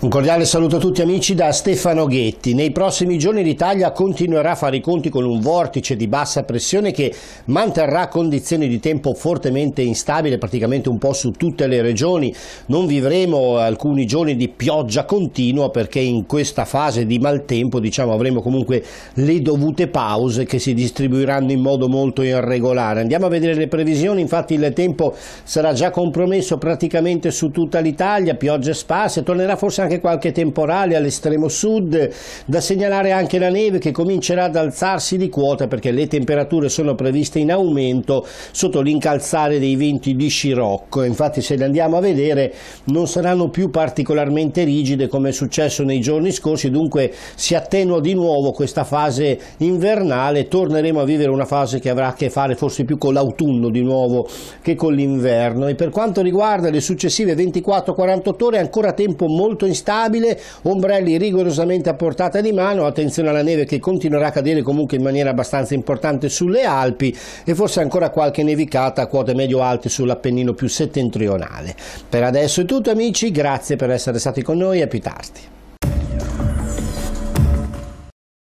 Un cordiale saluto a tutti amici da Stefano Ghetti. Nei prossimi giorni l'Italia continuerà a fare i conti con un vortice di bassa pressione che manterrà condizioni di tempo fortemente instabile praticamente un po' su tutte le regioni. Non vivremo alcuni giorni di pioggia continua perché in questa fase di maltempo diciamo, avremo comunque le dovute pause che si distribuiranno in modo molto irregolare. Andiamo a vedere le previsioni, infatti il tempo sarà già compromesso praticamente su tutta l'Italia, piogge sparse, tornerà forse anche anche qualche temporale all'estremo sud, da segnalare anche la neve che comincerà ad alzarsi di quota perché le temperature sono previste in aumento sotto l'incalzare dei venti di scirocco, infatti se le andiamo a vedere non saranno più particolarmente rigide come è successo nei giorni scorsi, dunque si attenua di nuovo questa fase invernale, torneremo a vivere una fase che avrà a che fare forse più con l'autunno di nuovo che con l'inverno e per quanto riguarda le successive 24-48 ore ancora tempo molto in stabile, ombrelli rigorosamente a portata di mano, attenzione alla neve che continuerà a cadere comunque in maniera abbastanza importante sulle Alpi e forse ancora qualche nevicata a quote medio-alte sull'Appennino più settentrionale. Per adesso è tutto amici, grazie per essere stati con noi e più tardi.